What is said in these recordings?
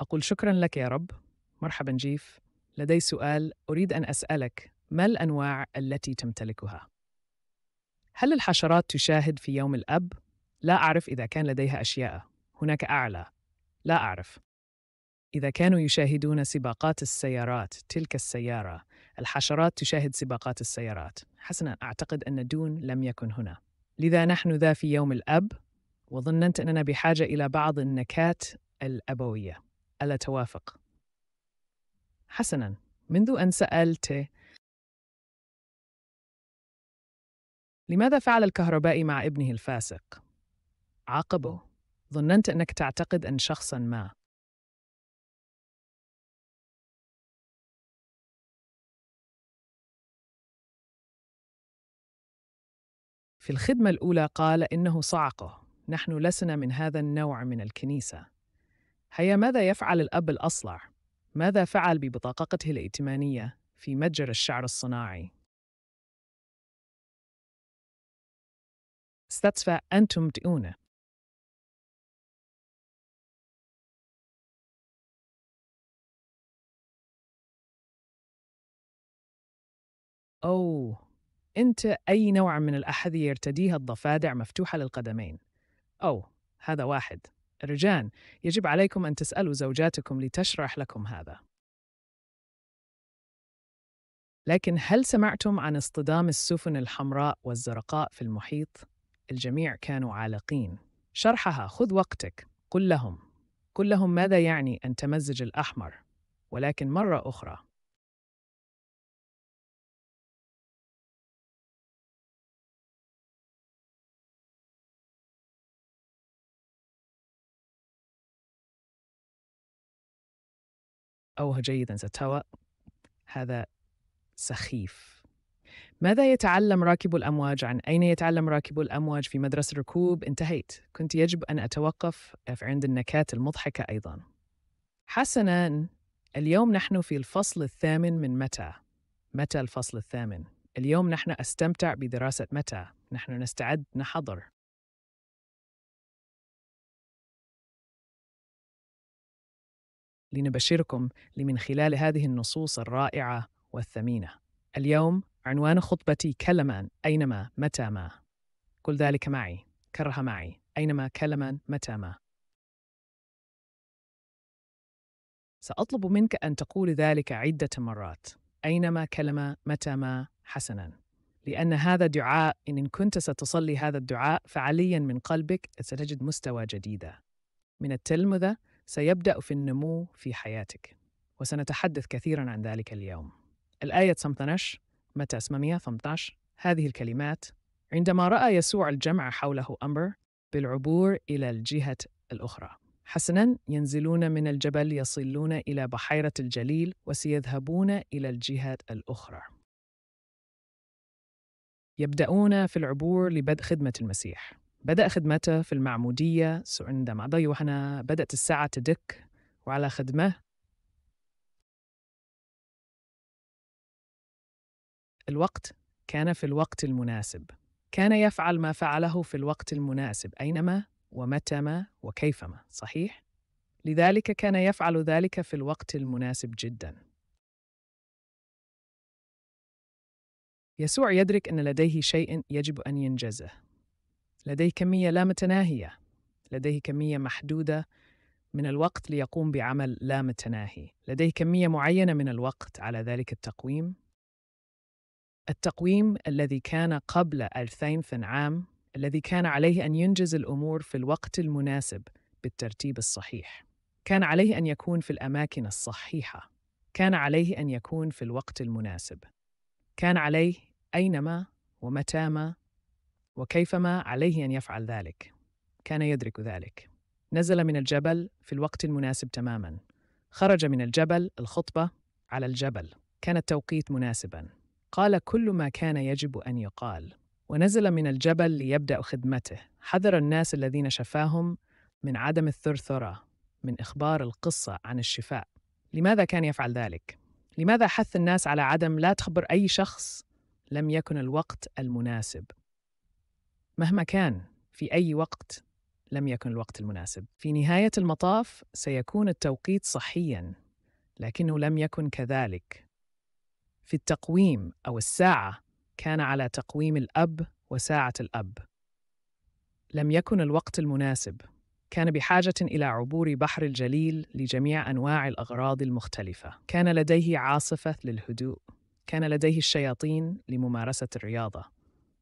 أقول شكرا لك يا رب مرحبا جيف لدي سؤال أريد أن أسألك ما الأنواع التي تمتلكها؟ هل الحشرات تشاهد في يوم الأب؟ لا أعرف إذا كان لديها أشياء هناك أعلى لا أعرف إذا كانوا يشاهدون سباقات السيارات تلك السيارة الحشرات تشاهد سباقات السيارات حسنا أعتقد أن دون لم يكن هنا لذا نحن ذا في يوم الأب وظننت أننا بحاجة إلى بعض النكات الأبوية ألا توافق؟ حسناً، منذ أن سألت لماذا فعل الكهربائي مع ابنه الفاسق؟ عاقبه، ظننت أنك تعتقد أن شخصاً ما في الخدمة الأولى قال إنه صعقه، نحن لسنا من هذا النوع من الكنيسة. هيا ماذا يفعل الأب الأصلع؟ ماذا فعل ببطاقته الائتمانية في متجر الشعر الصناعي؟ استدفى أنتم تؤونه أوه أنت أي نوع من الأحذية يرتديها الضفادع مفتوحة للقدمين أو هذا واحد رجان يجب عليكم أن تسألوا زوجاتكم لتشرح لكم هذا لكن هل سمعتم عن اصطدام السفن الحمراء والزرقاء في المحيط؟ الجميع كانوا عالقين شرحها خذ وقتك قل لهم قل لهم ماذا يعني أن تمزج الأحمر ولكن مرة أخرى أوه جيدا ستوى هذا سخيف ماذا يتعلم راكب الأمواج عن أين يتعلم راكب الأمواج في مدرسة الركوب انتهيت كنت يجب أن أتوقف عند النكات المضحكة أيضا حسنا اليوم نحن في الفصل الثامن من متى متى الفصل الثامن اليوم نحن أستمتع بدراسة متى نحن نستعد نحضر لنبشركم لمن خلال هذه النصوص الرائعة والثمينة. اليوم عنوان خطبتي كلمان أينما متى ما. كل ذلك معي، كرها معي، أينما كلمان متى ما. سأطلب منك أن تقول ذلك عدة مرات، أينما كلمة متى ما حسنا. لأن هذا دعاء إن كنت ستصلي هذا الدعاء فعليا من قلبك ستجد مستوى جديدة. من التلمذة سيبدأ في النمو في حياتك وسنتحدث كثيرا عن ذلك اليوم الآية 18 متى 18 هذه الكلمات عندما رأى يسوع الجمع حوله أمر بالعبور إلى الجهة الأخرى حسنا ينزلون من الجبل يصلون إلى بحيرة الجليل وسيذهبون إلى الجهة الأخرى يبدأون في العبور لبدء خدمة المسيح بدأ خدمته في المعمودية عندما ضيوحنا بدأت الساعة تدك وعلى خدمه الوقت كان في الوقت المناسب كان يفعل ما فعله في الوقت المناسب أينما ومتى ما وكيفما صحيح؟ لذلك كان يفعل ذلك في الوقت المناسب جدا يسوع يدرك أن لديه شيء يجب أن ينجزه لديه كمية لا متناهية لديه كمية محدودة من الوقت ليقوم بعمل لا متناهي لديه كمية معينة من الوقت على ذلك التقويم التقويم الذي كان قبل 2000 عام الذي كان عليه أن ينجز الأمور في الوقت المناسب بالترتيب الصحيح كان عليه أن يكون في الأماكن الصحيحة كان عليه أن يكون في الوقت المناسب كان عليه أينما ومتى ما وكيفما عليه أن يفعل ذلك كان يدرك ذلك نزل من الجبل في الوقت المناسب تماما خرج من الجبل الخطبة على الجبل كان التوقيت مناسبا قال كل ما كان يجب أن يقال ونزل من الجبل ليبدأ خدمته حذر الناس الذين شفاهم من عدم الثرثرة من إخبار القصة عن الشفاء لماذا كان يفعل ذلك؟ لماذا حث الناس على عدم لا تخبر أي شخص لم يكن الوقت المناسب؟ مهما كان في أي وقت لم يكن الوقت المناسب. في نهاية المطاف سيكون التوقيت صحيًا، لكنه لم يكن كذلك. في التقويم أو الساعة كان على تقويم الأب وساعة الأب. لم يكن الوقت المناسب. كان بحاجة إلى عبور بحر الجليل لجميع أنواع الأغراض المختلفة. كان لديه عاصفة للهدوء. كان لديه الشياطين لممارسة الرياضة.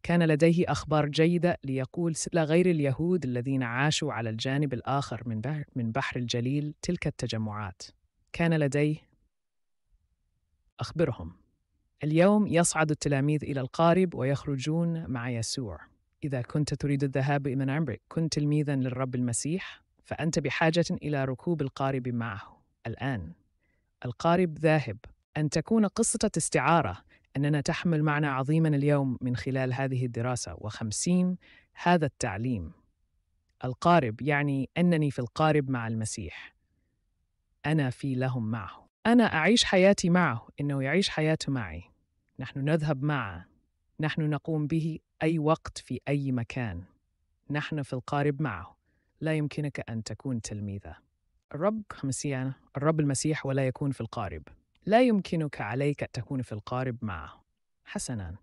كان لديه أخبار جيدة ليقول لغير اليهود الذين عاشوا على الجانب الآخر من بحر, من بحر الجليل تلك التجمعات كان لديه أخبرهم اليوم يصعد التلاميذ إلى القارب ويخرجون مع يسوع إذا كنت تريد الذهاب إلى عمرك كنت تلميذا للرب المسيح فأنت بحاجة إلى ركوب القارب معه الآن القارب ذاهب أن تكون قصة استعارة أننا تحمل معنى عظيما اليوم من خلال هذه الدراسة وخمسين هذا التعليم القارب يعني أنني في القارب مع المسيح أنا في لهم معه أنا أعيش حياتي معه إنه يعيش حياته معي نحن نذهب معه نحن نقوم به أي وقت في أي مكان نحن في القارب معه لا يمكنك أن تكون تلميذه الرب خمسيان الرب المسيح ولا يكون في القارب لا يمكنك عليك أن تكون في القارب معه حسناً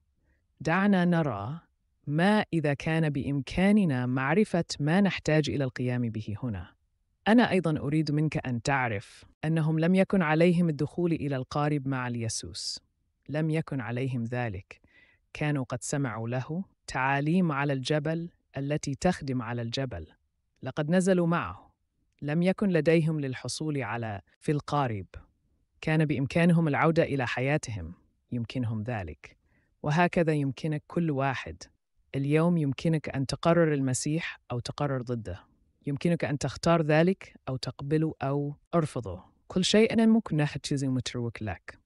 دعنا نرى ما إذا كان بإمكاننا معرفة ما نحتاج إلى القيام به هنا أنا أيضاً أريد منك أن تعرف أنهم لم يكن عليهم الدخول إلى القارب مع اليسوس لم يكن عليهم ذلك كانوا قد سمعوا له تعاليم على الجبل التي تخدم على الجبل لقد نزلوا معه لم يكن لديهم للحصول على في القارب كان بإمكانهم العودة إلى حياتهم يمكنهم ذلك وهكذا يمكنك كل واحد اليوم يمكنك أن تقرر المسيح أو تقرر ضده يمكنك أن تختار ذلك أو تقبله أو أرفضه كل شيء أنا ممكن ناخذ شيء متروك لك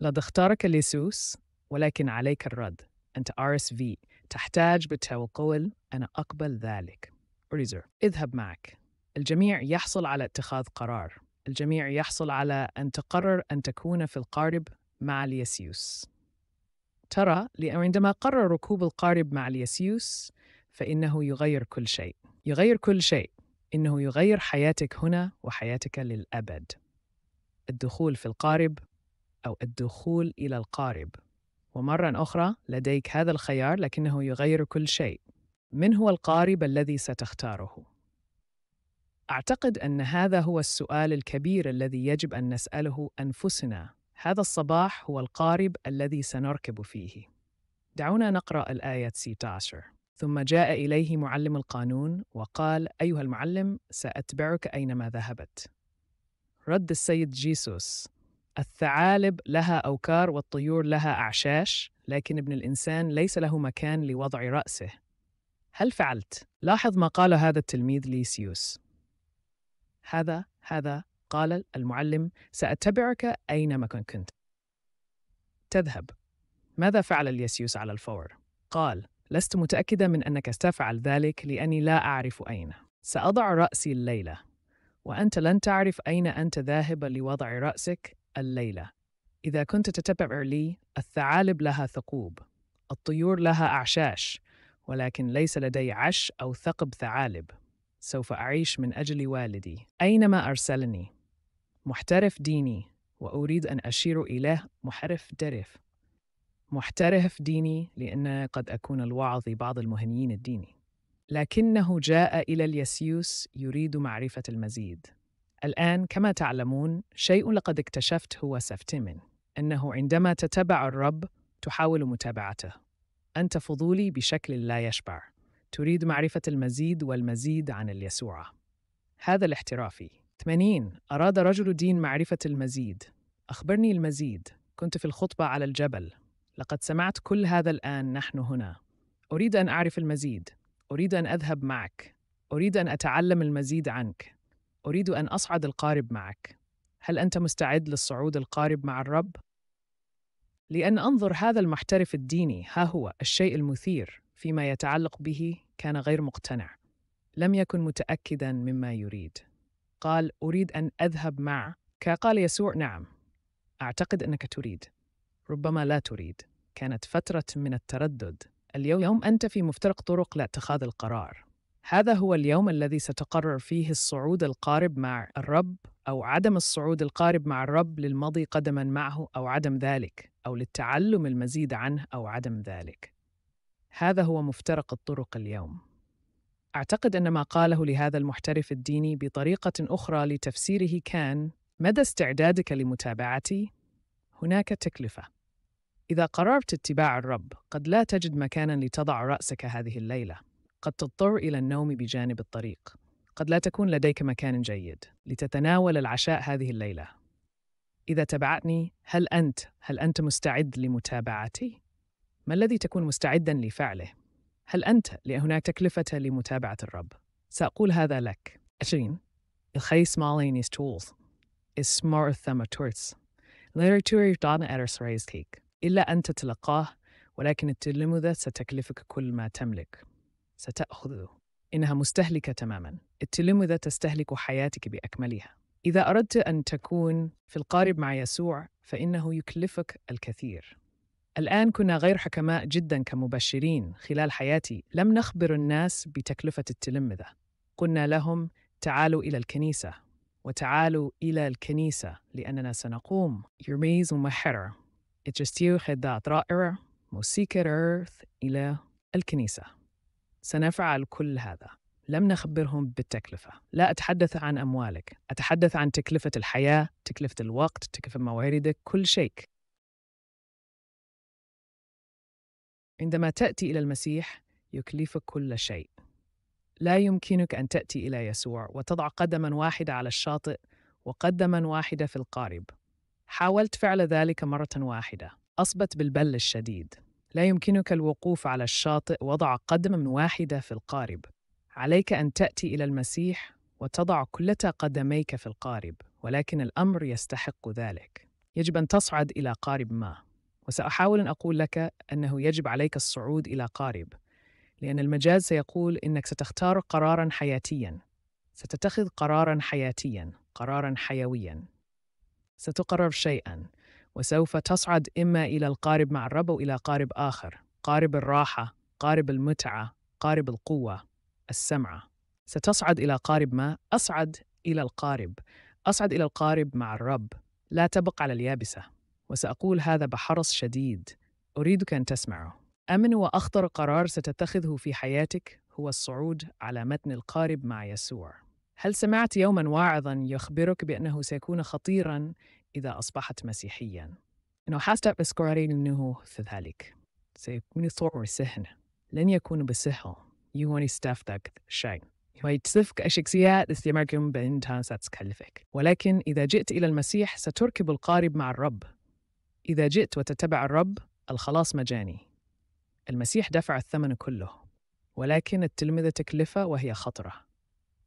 لقد اختارك اليسوس ولكن عليك الرد أنت RSV تحتاج بالتوقل أنا أقبل ذلك ريزر اذهب معك الجميع يحصل على اتخاذ قرار الجميع يحصل على أن تقرر أن تكون في القارب مع اليسيوس ترى عندما قرر ركوب القارب مع اليسيوس فإنه يغير كل شيء يغير كل شيء إنه يغير حياتك هنا وحياتك للأبد الدخول في القارب أو الدخول إلى القارب ومرة أخرى لديك هذا الخيار لكنه يغير كل شيء من هو القارب الذي ستختاره؟ أعتقد أن هذا هو السؤال الكبير الذي يجب أن نسأله أنفسنا. هذا الصباح هو القارب الذي سنركب فيه. دعونا نقرأ الآية 16. ثم جاء إليه معلم القانون وقال: أيها المعلم، سأتبعك أينما ذهبت. رد السيد جيسوس: الثعالب لها أوكار والطيور لها أعشاش، لكن ابن الإنسان ليس له مكان لوضع رأسه. هل فعلت؟ لاحظ ما قال هذا التلميذ ليسيوس. هذا هذا قال المعلم سأتبعك أينما كنت تذهب ماذا فعل اليسيوس على الفور؟ قال لست متأكدة من أنك ستفعل ذلك لأني لا أعرف أين سأضع رأسي الليلة وأنت لن تعرف أين أنت ذاهب لوضع رأسك الليلة إذا كنت تتبع لي الثعالب لها ثقوب الطيور لها أعشاش ولكن ليس لدي عش أو ثقب ثعالب سوف أعيش من أجل والدي أينما أرسلني محترف ديني وأريد أن أشير إليه محرف درف محترف ديني لأن قد أكون الوعظ بعض المهنيين الديني لكنه جاء إلى اليسيوس يريد معرفة المزيد الآن كما تعلمون شيء لقد اكتشفت هو سفتمن أنه عندما تتبع الرب تحاول متابعته أنت فضولي بشكل لا يشبع تريد معرفة المزيد والمزيد عن اليسوع هذا الاحترافي 80 أراد رجل دين معرفة المزيد أخبرني المزيد كنت في الخطبة على الجبل لقد سمعت كل هذا الآن نحن هنا أريد أن أعرف المزيد أريد أن أذهب معك أريد أن أتعلم المزيد عنك أريد أن أصعد القارب معك هل أنت مستعد للصعود القارب مع الرب؟ لأن أنظر هذا المحترف الديني ها هو الشيء المثير فيما يتعلق به كان غير مقتنع لم يكن متاكدا مما يريد قال اريد ان اذهب مع قال يسوع نعم اعتقد انك تريد ربما لا تريد كانت فتره من التردد اليوم انت في مفترق طرق لاتخاذ القرار هذا هو اليوم الذي ستقرر فيه الصعود القارب مع الرب او عدم الصعود القارب مع الرب للمضي قدما معه او عدم ذلك او للتعلم المزيد عنه او عدم ذلك هذا هو مفترق الطرق اليوم اعتقد ان ما قاله لهذا المحترف الديني بطريقه اخرى لتفسيره كان مدى استعدادك لمتابعتي هناك تكلفه اذا قررت اتباع الرب قد لا تجد مكانا لتضع راسك هذه الليله قد تضطر الى النوم بجانب الطريق قد لا تكون لديك مكان جيد لتتناول العشاء هذه الليله اذا تبعتني هل انت هل انت مستعد لمتابعتي ما الذي تكون مستعدا لفعله؟ هل أنت لهناك تكلفة لمتابعة الرب؟ سأقول هذا لك. 20. الخيس مالين يستولز اسمار more thematours. Literature دانا أدرس رايز كيك. إلا أن تتلقاه ولكن التلمذة ستكلفك كل ما تملك. ستأخذه. إنها مستهلكة تماما. التلمذة تستهلك حياتك بأكملها. إذا أردت أن تكون في القارب مع يسوع فإنه يكلفك الكثير. الآن كنا غير حكماء جدا كمبشرين خلال حياتي لم نخبر الناس بتكلفة التلمذة قلنا لهم تعالوا إلى الكنيسة وتعالوا إلى الكنيسة لأننا سنقوم يرميز ومحر اتجستيو خدات رائرة موسيقى إيرث إلى الكنيسة سنفعل كل هذا لم نخبرهم بالتكلفة لا أتحدث عن أموالك أتحدث عن تكلفة الحياة تكلفة الوقت تكلفة مواردك كل شيء عندما تأتي إلى المسيح يكلفك كل شيء لا يمكنك أن تأتي إلى يسوع وتضع قدما واحدة على الشاطئ وقدما واحدة في القارب حاولت فعل ذلك مرة واحدة أصبت بالبل الشديد لا يمكنك الوقوف على الشاطئ وضع قدما واحدة في القارب عليك أن تأتي إلى المسيح وتضع كلتا قدميك في القارب ولكن الأمر يستحق ذلك يجب أن تصعد إلى قارب ما وسأحاول أن أقول لك أنه يجب عليك الصعود إلى قارب لأن المجاز سيقول إنك ستختار قرارا حياتيا ستتخذ قرارا حياتيا قرارا حيويا ستقرر شيئا وسوف تصعد إما إلى القارب مع الرب أو إلى قارب آخر قارب الراحة قارب المتعة قارب القوة السمعة ستصعد إلى قارب ما أصعد إلى القارب أصعد إلى القارب مع الرب لا تبق على اليابسة وسأقول هذا بحرص شديد أريدك أن تسمعه أمن وأخطر قرار ستتخذه في حياتك هو الصعود على متن القارب مع يسوع هل سمعت يوما واعظا يخبرك بأنه سيكون خطيرا إذا أصبحت مسيحيا؟ أنه حاسة بسكورين أنه في ذلك سيكون صعور سهن لن يكون بسهل يهوني ستافتك شيء ويتصفك أشياء استمركم بإنتان ستكلفك ولكن إذا جئت إلى المسيح ستركب القارب مع الرب إذا جئت وتتبع الرب الخلاص مجاني المسيح دفع الثمن كله ولكن التلمذة تكلفة وهي خطرة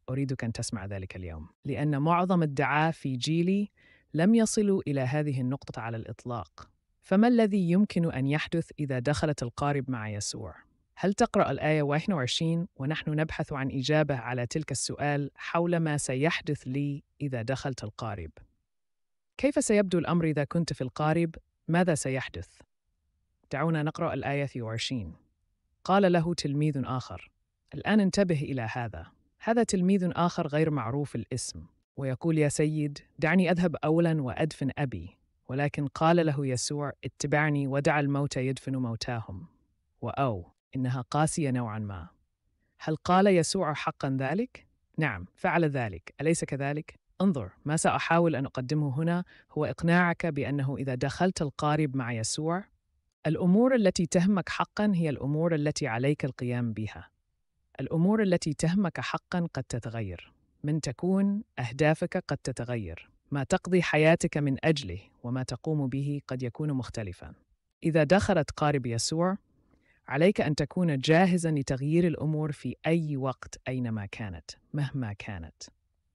أريدك أن تسمع ذلك اليوم لأن معظم الدعاة في جيلي لم يصلوا إلى هذه النقطة على الإطلاق فما الذي يمكن أن يحدث إذا دخلت القارب مع يسوع؟ هل تقرأ الآية 21 ونحن نبحث عن إجابة على تلك السؤال حول ما سيحدث لي إذا دخلت القارب؟ كيف سيبدو الأمر إذا كنت في القارب ماذا سيحدث؟ دعونا نقرأ الآية 20 قال له تلميذ آخر الآن انتبه إلى هذا هذا تلميذ آخر غير معروف الاسم ويقول يا سيد دعني أذهب أولا وأدفن أبي ولكن قال له يسوع اتبعني ودع الموتى يدفن موتاهم وأو إنها قاسية نوعا ما هل قال يسوع حقا ذلك؟ نعم فعل ذلك أليس كذلك؟ انظر ما ساحاول ان اقدمه هنا هو اقناعك بانه اذا دخلت القارب مع يسوع الامور التي تهمك حقا هي الامور التي عليك القيام بها الامور التي تهمك حقا قد تتغير من تكون اهدافك قد تتغير ما تقضي حياتك من اجله وما تقوم به قد يكون مختلفا اذا دخلت قارب يسوع عليك ان تكون جاهزا لتغيير الامور في اي وقت اينما كانت مهما كانت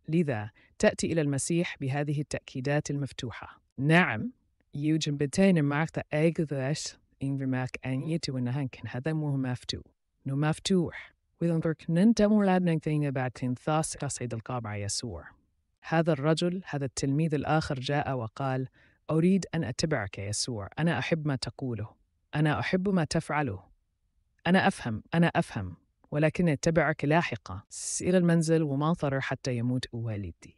لذا تأتي إلى المسيح بهذه التأكيدات المفتوحة نعم Eugen بتين معك eigenlijk إن بمعك أن يتو toe in هذا مو مفتوح نو مفتوح moe maftu. Nu maftu. وإذا كنت مولاد نكتين بعد قصيد القابع يسوع هذا الرجل هذا التلميذ الآخر جاء وقال أريد أن أتبعك يسوع أنا أحب ما تقوله أنا أحب ما تفعله أنا أفهم أنا أفهم ولكن أتبعك لاحقا إلى المنزل وما أضطر حتى يموت والدي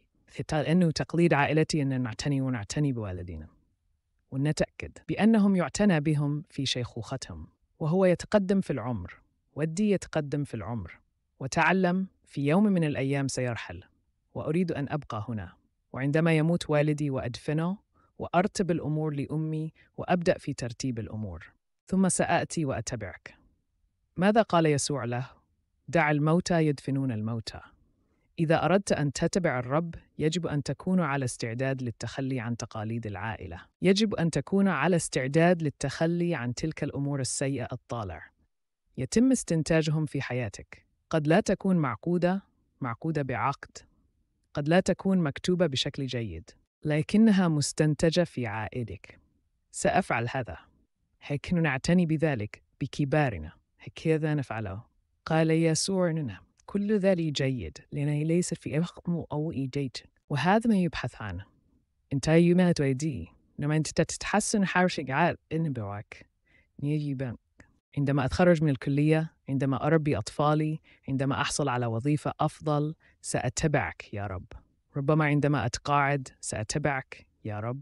لأنه أنه تقليد عائلتي أن نعتني ونعتني بوالدينا ونتأكد بأنهم يعتنى بهم في شيخوختهم وهو يتقدم في العمر ودي يتقدم في العمر وتعلم في يوم من الأيام سيرحل وأريد أن أبقى هنا وعندما يموت والدي وأدفنه وأرتب الأمور لأمي وأبدأ في ترتيب الأمور ثم سآتي وأتبعك ماذا قال يسوع له دع الموتى يدفنون الموتى إذا أردت أن تتبع الرب يجب أن تكون على استعداد للتخلي عن تقاليد العائلة يجب أن تكون على استعداد للتخلي عن تلك الأمور السيئة الطالع يتم استنتاجهم في حياتك قد لا تكون معقودة معقودة بعقد قد لا تكون مكتوبة بشكل جيد لكنها مستنتجة في عائدك سأفعل هذا هيك نعتني بذلك بكبارنا هكذا نفعله قال يسوع نعم، كل ذلك جيد لأنه ليس في أخم أو إيديت وهذا ما يبحث عنه أنت يوم تؤدي لما أنت تتحسن حرشك على إنبعك يجب عندما أتخرج من الكلية عندما أربي أطفالي عندما أحصل على وظيفة أفضل سأتبعك يا رب ربما عندما أتقاعد سأتبعك يا رب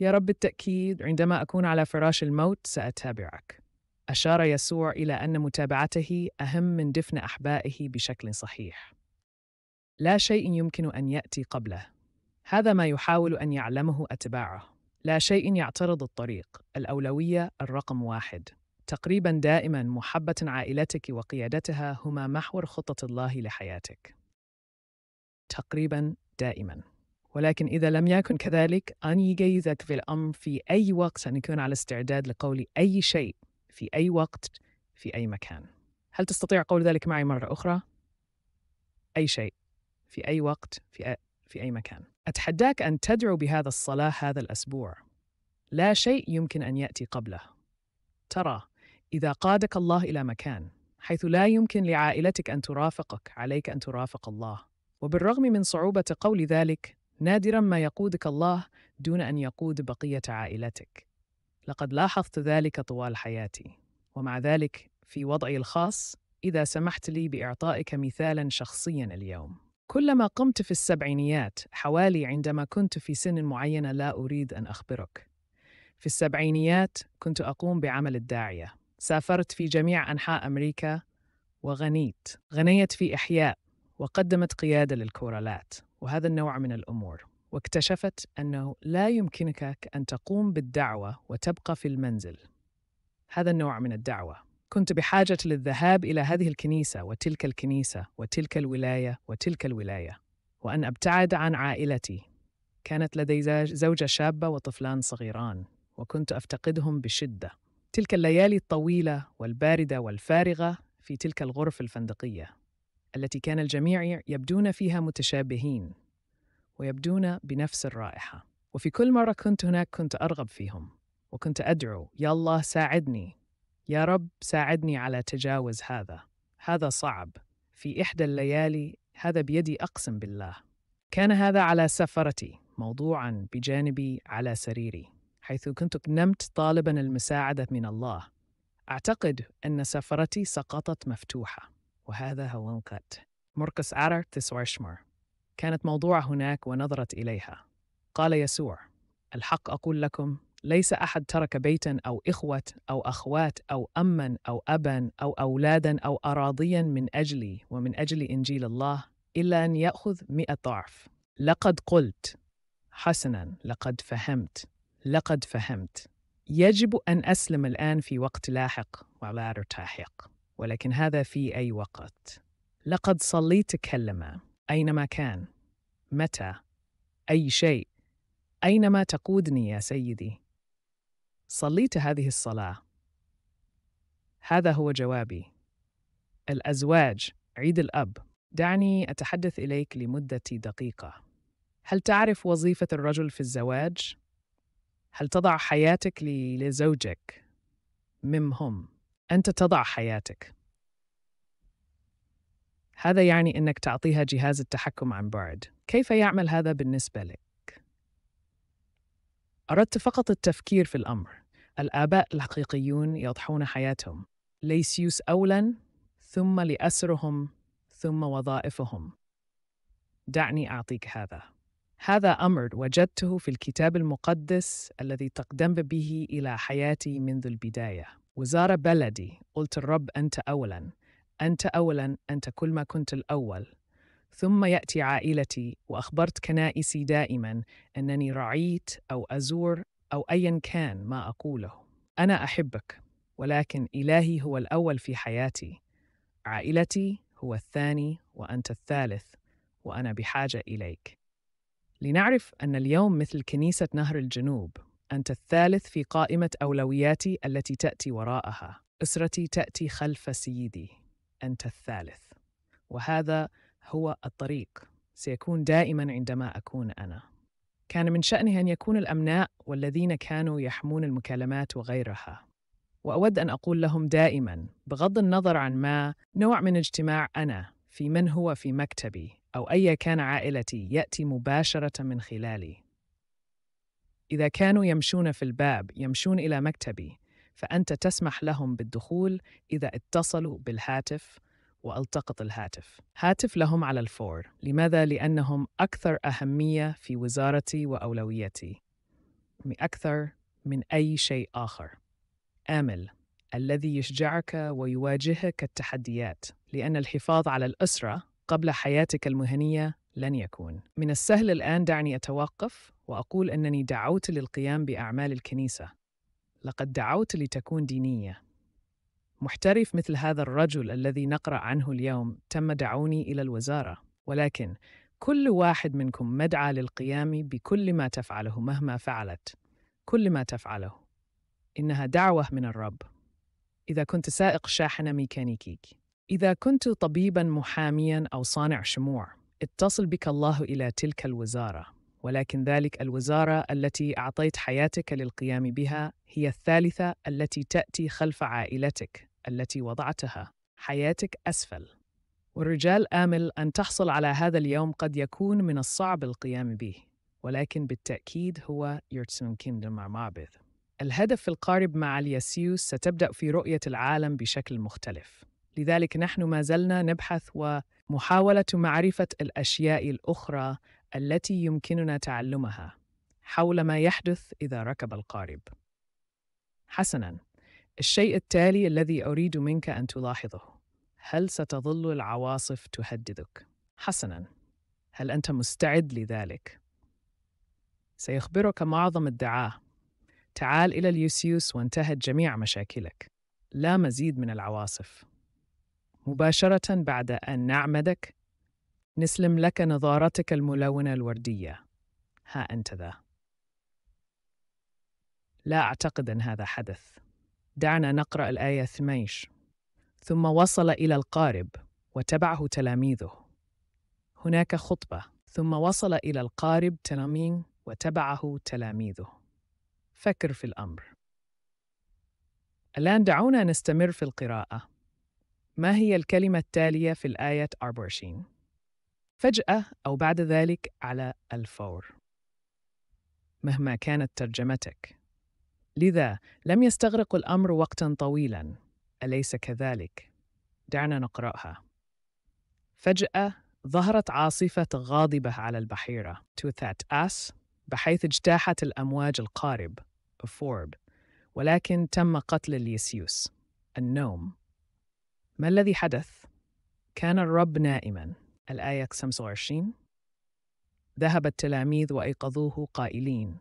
يا رب بالتأكيد عندما أكون على فراش الموت سأتبعك أشار يسوع إلى أن متابعته أهم من دفن أحبائه بشكل صحيح. لا شيء يمكن أن يأتي قبله. هذا ما يحاول أن يعلمه أتباعه. لا شيء يعترض الطريق. الأولوية الرقم واحد. تقريبا دائما محبة عائلتك وقيادتها هما محور خطة الله لحياتك. تقريبا دائما. ولكن إذا لم يكن كذلك أن يجيزك في الأمر في أي وقت أن يكون على استعداد لقول أي شيء في أي وقت في أي مكان هل تستطيع قول ذلك معي مرة أخرى؟ أي شيء في أي وقت في أ... في أي مكان أتحداك أن تدعو بهذا الصلاة هذا الأسبوع لا شيء يمكن أن يأتي قبله ترى إذا قادك الله إلى مكان حيث لا يمكن لعائلتك أن ترافقك عليك أن ترافق الله وبالرغم من صعوبة قول ذلك نادرا ما يقودك الله دون أن يقود بقية عائلتك لقد لاحظت ذلك طوال حياتي ومع ذلك في وضعي الخاص إذا سمحت لي بإعطائك مثالا شخصيا اليوم كلما قمت في السبعينيات حوالي عندما كنت في سن معينة لا أريد أن أخبرك في السبعينيات كنت أقوم بعمل الداعية سافرت في جميع أنحاء أمريكا وغنيت غنيت في إحياء وقدمت قيادة للكورالات وهذا النوع من الأمور واكتشفت أنه لا يمكنك أن تقوم بالدعوة وتبقى في المنزل. هذا النوع من الدعوة. كنت بحاجة للذهاب إلى هذه الكنيسة وتلك الكنيسة وتلك الولاية وتلك الولاية، وأن أبتعد عن عائلتي. كانت لدي زوجة شابة وطفلان صغيران، وكنت أفتقدهم بشدة. تلك الليالي الطويلة والباردة والفارغة في تلك الغرف الفندقية، التي كان الجميع يبدون فيها متشابهين ويبدون بنفس الرائحة وفي كل مرة كنت هناك كنت أرغب فيهم وكنت أدعو يا الله ساعدني يا رب ساعدني على تجاوز هذا هذا صعب في إحدى الليالي هذا بيدي أقسم بالله كان هذا على سفرتي موضوعا بجانبي على سريري حيث كنت نمت طالبا المساعدة من الله أعتقد أن سفرتي سقطت مفتوحة وهذا هو انقد مركز عرر شمر كانت موضوعة هناك ونظرت إليها قال يسوع الحق أقول لكم ليس أحد ترك بيتا أو إخوة أو أخوات أو أما أو أبا أو أولادا أو أراضيا من أجلي ومن أجل إنجيل الله إلا أن يأخذ مئة ضعف لقد قلت حسنا لقد فهمت لقد فهمت يجب أن أسلم الآن في وقت لاحق ولا أرتاحق ولكن هذا في أي وقت لقد صليت كلمة أينما كان متى أي شيء أينما تقودني يا سيدي صليت هذه الصلاة هذا هو جوابي الأزواج عيد الأب دعني أتحدث إليك لمدة دقيقة هل تعرف وظيفة الرجل في الزواج؟ هل تضع حياتك لزوجك؟ مم هم أنت تضع حياتك هذا يعني أنك تعطيها جهاز التحكم عن بعد كيف يعمل هذا بالنسبة لك؟ أردت فقط التفكير في الأمر الآباء الحقيقيون يضحون حياتهم ليسيوس أولاً ثم لأسرهم ثم وظائفهم دعني أعطيك هذا هذا أمر وجدته في الكتاب المقدس الذي تقدم به إلى حياتي منذ البداية وزار بلدي قلت الرب أنت أولاً أنت أولاً أنت كل ما كنت الأول ثم يأتي عائلتي وأخبرت كنائسي دائماً أنني رعيت أو أزور أو أياً كان ما أقوله أنا أحبك ولكن إلهي هو الأول في حياتي عائلتي هو الثاني وأنت الثالث وأنا بحاجة إليك لنعرف أن اليوم مثل كنيسة نهر الجنوب أنت الثالث في قائمة أولوياتي التي تأتي وراءها أسرتي تأتي خلف سيدي أنت الثالث وهذا هو الطريق سيكون دائما عندما أكون أنا كان من شأنه أن يكون الأمناء والذين كانوا يحمون المكالمات وغيرها وأود أن أقول لهم دائما بغض النظر عن ما نوع من اجتماع أنا في من هو في مكتبي أو أيا كان عائلتي يأتي مباشرة من خلالي إذا كانوا يمشون في الباب يمشون إلى مكتبي فأنت تسمح لهم بالدخول إذا اتصلوا بالهاتف والتقط الهاتف. هاتف لهم على الفور، لماذا؟ لأنهم أكثر أهمية في وزارتي وأولويتي، أكثر من أي شيء آخر. آمل الذي يشجعك ويواجهك التحديات، لأن الحفاظ على الأسرة قبل حياتك المهنية لن يكون. من السهل الآن دعني أتوقف وأقول أنني دعوت للقيام بأعمال الكنيسة لقد دعوت لتكون دينية. محترف مثل هذا الرجل الذي نقرأ عنه اليوم تم دعوني إلى الوزارة، ولكن كل واحد منكم مدعى للقيام بكل ما تفعله مهما فعلت، كل ما تفعله. إنها دعوة من الرب. إذا كنت سائق شاحنة ميكانيكيك، إذا كنت طبيبا محاميا أو صانع شموع، اتصل بك الله إلى تلك الوزارة. ولكن ذلك الوزارة التي أعطيت حياتك للقيام بها هي الثالثة التي تأتي خلف عائلتك التي وضعتها حياتك أسفل والرجال آمل أن تحصل على هذا اليوم قد يكون من الصعب القيام به ولكن بالتأكيد هو يرتسون كيندم مع معبد الهدف القارب مع اليسيوس ستبدأ في رؤية العالم بشكل مختلف لذلك نحن ما زلنا نبحث ومحاولة معرفة الأشياء الأخرى التي يمكننا تعلمها حول ما يحدث إذا ركب القارب. حسناً، الشيء التالي الذي أريد منك أن تلاحظه، هل ستظل العواصف تهددك؟ حسناً، هل أنت مستعد لذلك؟ سيخبرك معظم الدعاة، تعال إلى اليوسيوس وانتهت جميع مشاكلك. لا مزيد من العواصف. مباشرة بعد أن نعمدك نسلم لك نظارتك الملونة الوردية ها أنت ذا لا أعتقد أن هذا حدث دعنا نقرأ الآية 12 ثم وصل إلى القارب وتبعه تلاميذه هناك خطبة ثم وصل إلى القارب تلامين وتبعه تلاميذه فكر في الأمر الآن دعونا نستمر في القراءة ما هي الكلمة التالية في الآية 24؟ فجأة أو بعد ذلك على الفور مهما كانت ترجمتك لذا لم يستغرق الأمر وقتا طويلا أليس كذلك؟ دعنا نقرأها فجأة ظهرت عاصفة غاضبة على البحيرة to that ass بحيث اجتاحت الأمواج القارب afford ولكن تم قتل اليسيوس النوم ما الذي حدث؟ كان الرب نائماً الآية 25 ذهب التلاميذ وأيقظوه قائلين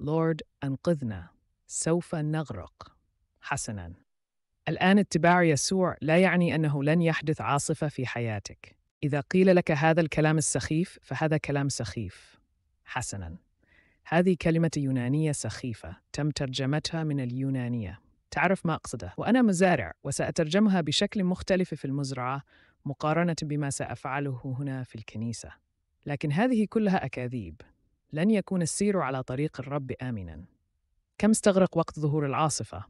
لورد أنقذنا سوف نغرق حسناً الآن اتباع يسوع لا يعني أنه لن يحدث عاصفة في حياتك إذا قيل لك هذا الكلام السخيف فهذا كلام سخيف حسناً هذه كلمة يونانية سخيفة تم ترجمتها من اليونانية تعرف ما أقصده وأنا مزارع وسأترجمها بشكل مختلف في المزرعة مقارنة بما سأفعله هنا في الكنيسة لكن هذه كلها أكاذيب لن يكون السير على طريق الرب آمنا كم استغرق وقت ظهور العاصفة؟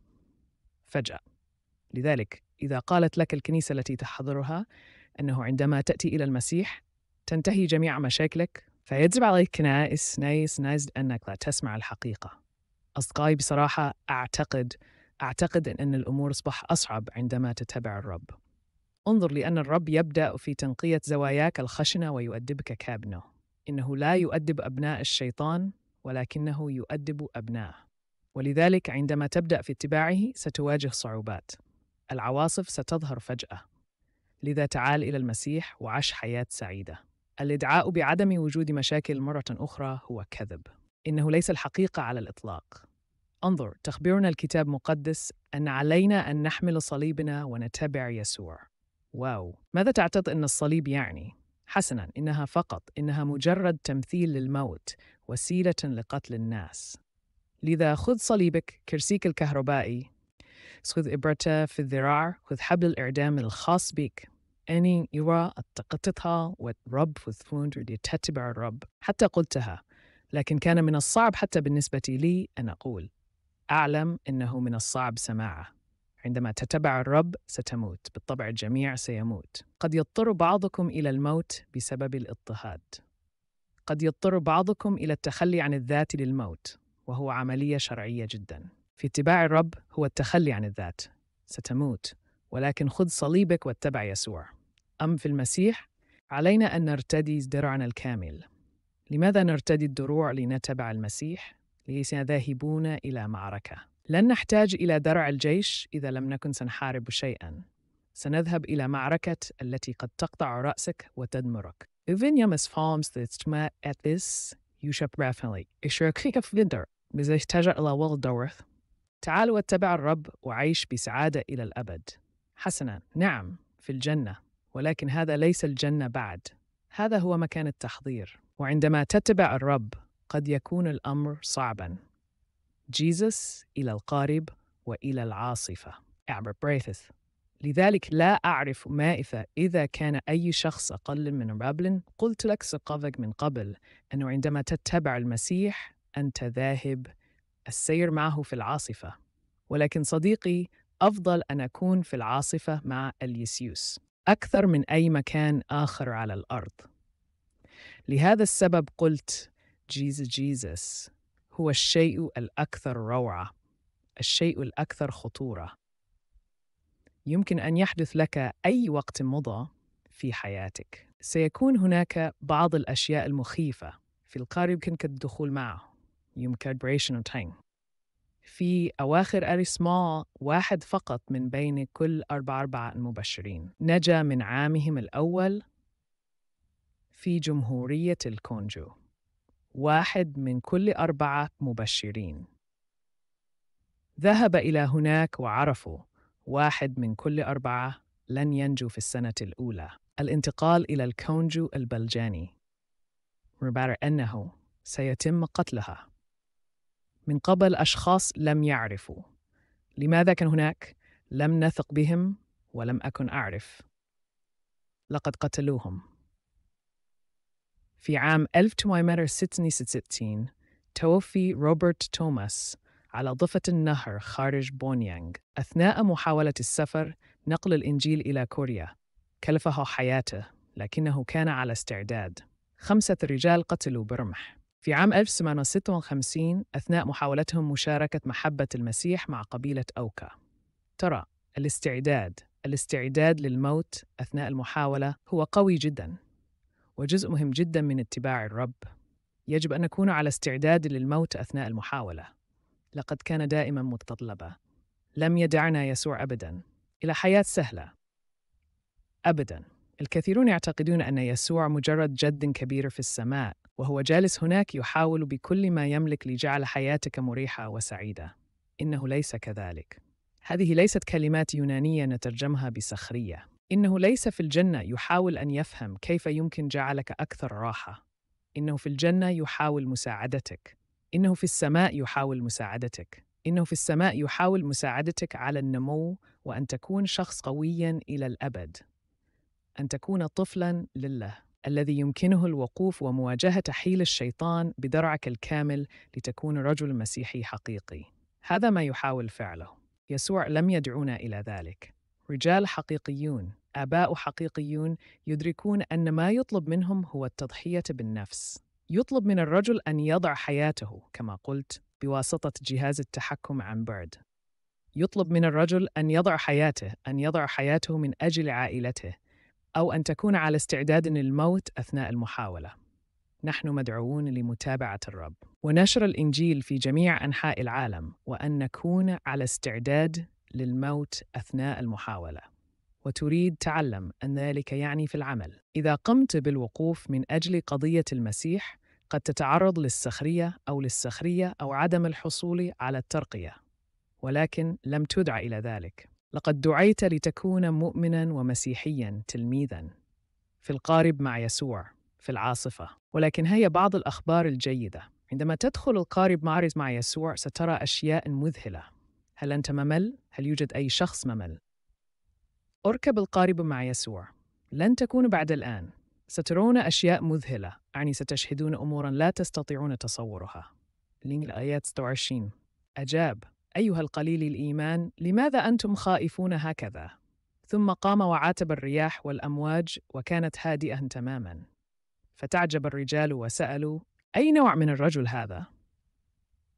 فجأة لذلك إذا قالت لك الكنيسة التي تحضرها أنه عندما تأتي إلى المسيح تنتهي جميع مشاكلك فيجب عليك كنائس نايس نايس أنك لا تسمع الحقيقة أصدقائي بصراحة أعتقد أعتقد أن الأمور اصبح أصعب عندما تتبع الرب انظر لأن الرب يبدأ في تنقية زواياك الخشنة ويؤدبك كابنه إنه لا يؤدب أبناء الشيطان ولكنه يؤدب أبناءه ولذلك عندما تبدأ في اتباعه ستواجه صعوبات العواصف ستظهر فجأة لذا تعال إلى المسيح وعش حياة سعيدة الادعاء بعدم وجود مشاكل مره اخرى هو كذب انه ليس الحقيقه على الاطلاق انظر تخبرنا الكتاب المقدس ان علينا ان نحمل صليبنا ونتبع يسوع واو ماذا تعتقد أن الصليب يعني؟ حسناً إنها فقط إنها مجرد تمثيل للموت وسيلة لقتل الناس لذا خذ صليبك كرسيك الكهربائي خذ إبرته في الذراع خذ حبل الإعدام الخاص بك أني يرى التقطتها والرب ودي تتبع الرب حتى قلتها لكن كان من الصعب حتى بالنسبة لي أن أقول أعلم أنه من الصعب سماعه عندما تتبع الرب ستموت بالطبع الجميع سيموت قد يضطر بعضكم الى الموت بسبب الاضطهاد قد يضطر بعضكم الى التخلي عن الذات للموت وهو عمليه شرعيه جدا في اتباع الرب هو التخلي عن الذات ستموت ولكن خذ صليبك واتبع يسوع ام في المسيح علينا ان نرتدي درعنا الكامل لماذا نرتدي الدروع لنتبع المسيح ليس ذاهبون الى معركه لن نحتاج إلى درع الجيش إذا لم نكن سنحارب شيئاً. سنذهب إلى معركة التي قد تقطع رأسك وتدمرك. Even at this, إلى تعال واتبع الرب وعيش بسعادة إلى الأبد. حسنا، نعم، في الجنة. ولكن هذا ليس الجنة بعد. هذا هو مكان التحضير. وعندما تتبع الرب، قد يكون الأمر صعبا. جيزس إلى القارب وإلى العاصفة أعبر بريثث لذلك لا أعرف ما إذا كان أي شخص أقل من رابلن قلت لك سقفك من قبل أنه عندما تتبع المسيح أنت ذاهب السير معه في العاصفة ولكن صديقي أفضل أن أكون في العاصفة مع اليسيوس أكثر من أي مكان آخر على الأرض لهذا السبب قلت جيزس جيزس هو الشيء الأكثر روعة الشيء الأكثر خطورة يمكن أن يحدث لك أي وقت مضى في حياتك سيكون هناك بعض الأشياء المخيفة في القارب يمكنك الدخول معه يمكن بريشن تاين في أواخر أريسما واحد فقط من بين كل أربع أربعة المبشرين نجا من عامهم الأول في جمهورية الكونجو واحد من كل أربعة مبشرين ذهب إلى هناك وعرفوا واحد من كل أربعة لن ينجو في السنة الأولى الانتقال إلى الكونجو البلجاني مبارع أنه سيتم قتلها من قبل أشخاص لم يعرفوا لماذا كان هناك؟ لم نثق بهم ولم أكن أعرف لقد قتلوهم في عام 1966 توفي روبرت توماس على ضفة النهر خارج بونيانغ أثناء محاولة السفر نقل الإنجيل إلى كوريا كلفه حياته لكنه كان على استعداد خمسة رجال قتلوا برمح في عام 1856 أثناء محاولتهم مشاركة محبة المسيح مع قبيلة أوكا ترى الاستعداد الاستعداد للموت أثناء المحاولة هو قوي جداً وجزء مهم جدا من اتباع الرب يجب أن نكون على استعداد للموت أثناء المحاولة لقد كان دائما متطلبة لم يدعنا يسوع أبدا إلى حياة سهلة أبدا الكثيرون يعتقدون أن يسوع مجرد جد كبير في السماء وهو جالس هناك يحاول بكل ما يملك لجعل حياتك مريحة وسعيدة إنه ليس كذلك هذه ليست كلمات يونانية نترجمها بسخرية إنه ليس في الجنة يحاول أن يفهم كيف يمكن جعلك أكثر راحة. إنه في الجنة يحاول مساعدتك. إنه في السماء يحاول مساعدتك. إنه في السماء يحاول مساعدتك على النمو وأن تكون شخص قويا إلى الأبد. أن تكون طفلا لله الذي يمكنه الوقوف ومواجهة حيل الشيطان بدرعك الكامل لتكون رجل مسيحي حقيقي. هذا ما يحاول فعله. يسوع لم يدعونا إلى ذلك. رجال حقيقيون آباء حقيقيون يدركون أن ما يطلب منهم هو التضحية بالنفس. يطلب من الرجل أن يضع حياته، كما قلت، بواسطة جهاز التحكم عن بعد. يطلب من الرجل أن يضع حياته، أن يضع حياته من أجل عائلته، أو أن تكون على استعداد للموت أثناء المحاولة. نحن مدعوون لمتابعة الرب ونشر الإنجيل في جميع أنحاء العالم وأن نكون على استعداد للموت أثناء المحاولة. وتريد تعلم أن ذلك يعني في العمل. إذا قمت بالوقوف من أجل قضية المسيح، قد تتعرض للسخرية أو للسخرية أو عدم الحصول على الترقية، ولكن لم تدع إلى ذلك. لقد دعيت لتكون مؤمنا ومسيحيا تلميذا في القارب مع يسوع في العاصفة ولكن هي بعض الأخبار الجيدة عندما تدخل القارب معرض مع يسوع سترى أشياء مذهلة هل أنت ممل؟ هل يوجد أي شخص ممل؟ أركب القارب مع يسوع لن تكون بعد الآن سترون أشياء مذهلة يعني ستشهدون أمورا لا تستطيعون تصورها الآيات 26 أجاب أيها القليل الإيمان لماذا أنتم خائفون هكذا؟ ثم قام وعاتب الرياح والأمواج وكانت هادئة تماما فتعجب الرجال وسألوا أي نوع من الرجل هذا؟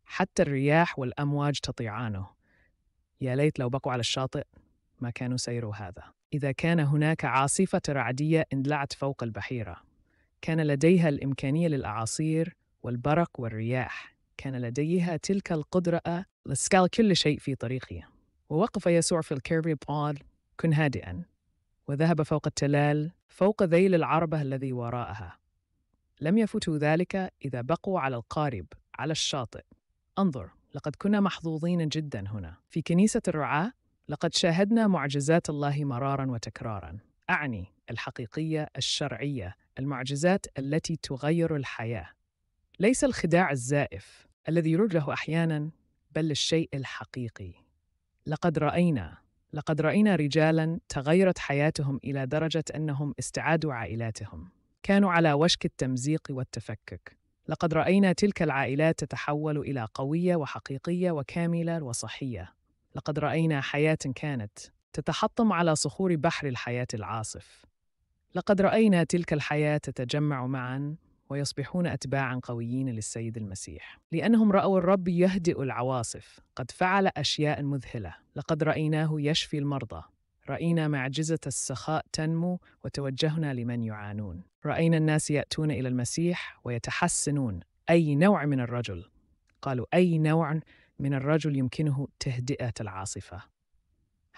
حتى الرياح والأمواج تطيعانه يا ليت لو بقوا على الشاطئ مكان سير هذا إذا كان هناك عاصفة رعدية اندلعت فوق البحيرة كان لديها الإمكانية للأعاصير والبرق والرياح كان لديها تلك القدرة لسكال كل شيء في طريقها ووقف يسوع في الكيربي قال كن هادئا وذهب فوق التلال فوق ذيل العربة الذي وراءها لم يفوتوا ذلك إذا بقوا على القارب على الشاطئ انظر لقد كنا محظوظين جدا هنا في كنيسة الرعاة لقد شاهدنا معجزات الله مرارا وتكرارا اعني الحقيقيه الشرعيه المعجزات التي تغير الحياه ليس الخداع الزائف الذي يرجه احيانا بل الشيء الحقيقي لقد راينا لقد راينا رجالا تغيرت حياتهم الى درجه انهم استعادوا عائلاتهم كانوا على وشك التمزيق والتفكك لقد راينا تلك العائلات تتحول الى قويه وحقيقيه وكامله وصحيه لقد راينا حياه كانت تتحطم على صخور بحر الحياه العاصف لقد راينا تلك الحياه تتجمع معا ويصبحون اتباعا قويين للسيد المسيح لانهم راوا الرب يهدئ العواصف قد فعل اشياء مذهله لقد رايناه يشفي المرضى راينا معجزه السخاء تنمو وتوجهنا لمن يعانون راينا الناس ياتون الى المسيح ويتحسنون اي نوع من الرجل قالوا اي نوع من الرجل يمكنه تهدئة العاصفة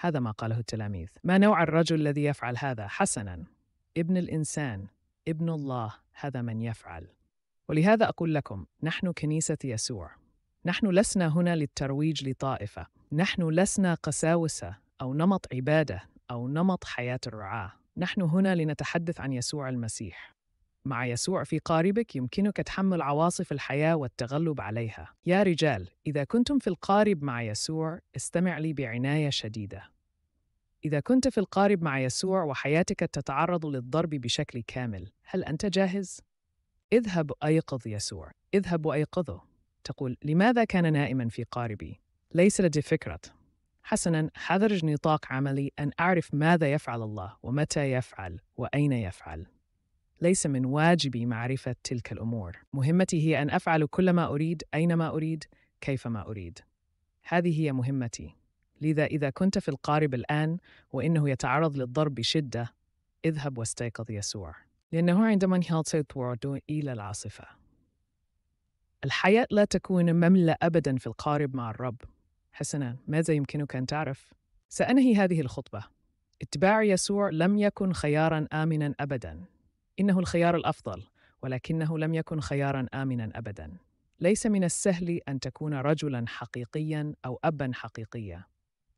هذا ما قاله التلاميذ ما نوع الرجل الذي يفعل هذا حسنا ابن الإنسان ابن الله هذا من يفعل ولهذا أقول لكم نحن كنيسة يسوع نحن لسنا هنا للترويج لطائفة نحن لسنا قساوسة أو نمط عبادة أو نمط حياة الرعاة نحن هنا لنتحدث عن يسوع المسيح مع يسوع في قاربك يمكنك تحمل عواصف الحياة والتغلب عليها. يا رجال، إذا كنتم في القارب مع يسوع، استمع لي بعناية شديدة. إذا كنت في القارب مع يسوع وحياتك تتعرض للضرب بشكل كامل، هل أنت جاهز؟ اذهب أيقظ يسوع، اذهب وأيقظه. تقول: لماذا كان نائما في قاربي؟ ليس لدي فكرة. حسنا، حذرج نطاق عملي أن أعرف ماذا يفعل الله، ومتى يفعل، وأين يفعل. ليس من واجبي معرفة تلك الأمور مهمتي هي أن أفعل كل ما أريد أينما أريد كيفما أريد هذه هي مهمتي لذا إذا كنت في القارب الآن وإنه يتعرض للضرب بشدة اذهب واستيقظ يسوع لأنه عندما انهار سيطورده إلى العاصفة الحياة لا تكون مملة أبدا في القارب مع الرب حسنا ماذا يمكنك أن تعرف؟ سأنهي هذه الخطبة اتباع يسوع لم يكن خيارا آمنا أبدا إنه الخيار الأفضل ولكنه لم يكن خيارا آمنا أبدا ليس من السهل أن تكون رجلا حقيقيا أو أبا حقيقيا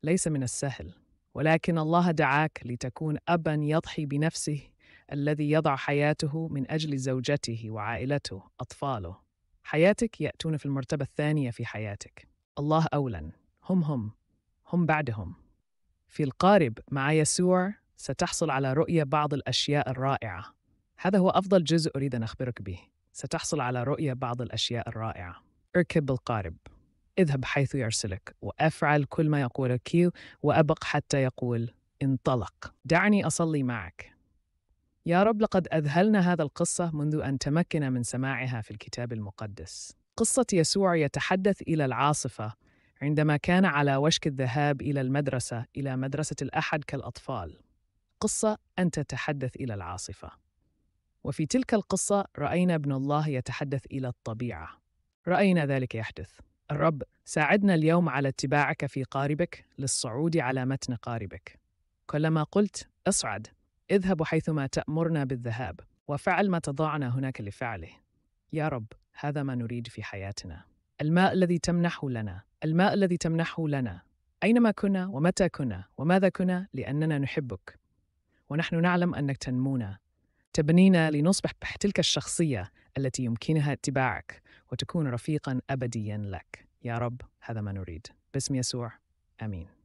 ليس من السهل ولكن الله دعاك لتكون أبا يضحي بنفسه الذي يضع حياته من أجل زوجته وعائلته أطفاله حياتك يأتون في المرتبة الثانية في حياتك الله أولا هم هم هم بعدهم في القارب مع يسوع ستحصل على رؤية بعض الأشياء الرائعة هذا هو أفضل جزء أريد أن أخبرك به ستحصل على رؤية بعض الأشياء الرائعة اركب بالقارب اذهب حيث يرسلك وافعل كل ما يقول كيو وابق حتى يقول انطلق دعني اصلي معك يا رب لقد اذهلنا هذا القصه منذ ان تمكن من سماعها في الكتاب المقدس قصه يسوع يتحدث الى العاصفه عندما كان على وشك الذهاب الى المدرسه الى مدرسه الاحد كالاطفال قصه ان تتحدث الى العاصفه وفي تلك القصة رأينا ابن الله يتحدث إلى الطبيعة رأينا ذلك يحدث الرب ساعدنا اليوم على اتباعك في قاربك للصعود على متن قاربك كلما قلت اصعد اذهب حيثما تأمرنا بالذهاب وفعل ما تضعنا هناك لفعله يا رب هذا ما نريد في حياتنا الماء الذي تمنحه لنا الماء الذي تمنحه لنا أينما كنا ومتى كنا وماذا كنا لأننا نحبك ونحن نعلم أنك تنمونا تبنينا لنصبح تلك الشخصية التي يمكنها اتباعك وتكون رفيقا أبديا لك يا رب هذا ما نريد باسم يسوع آمين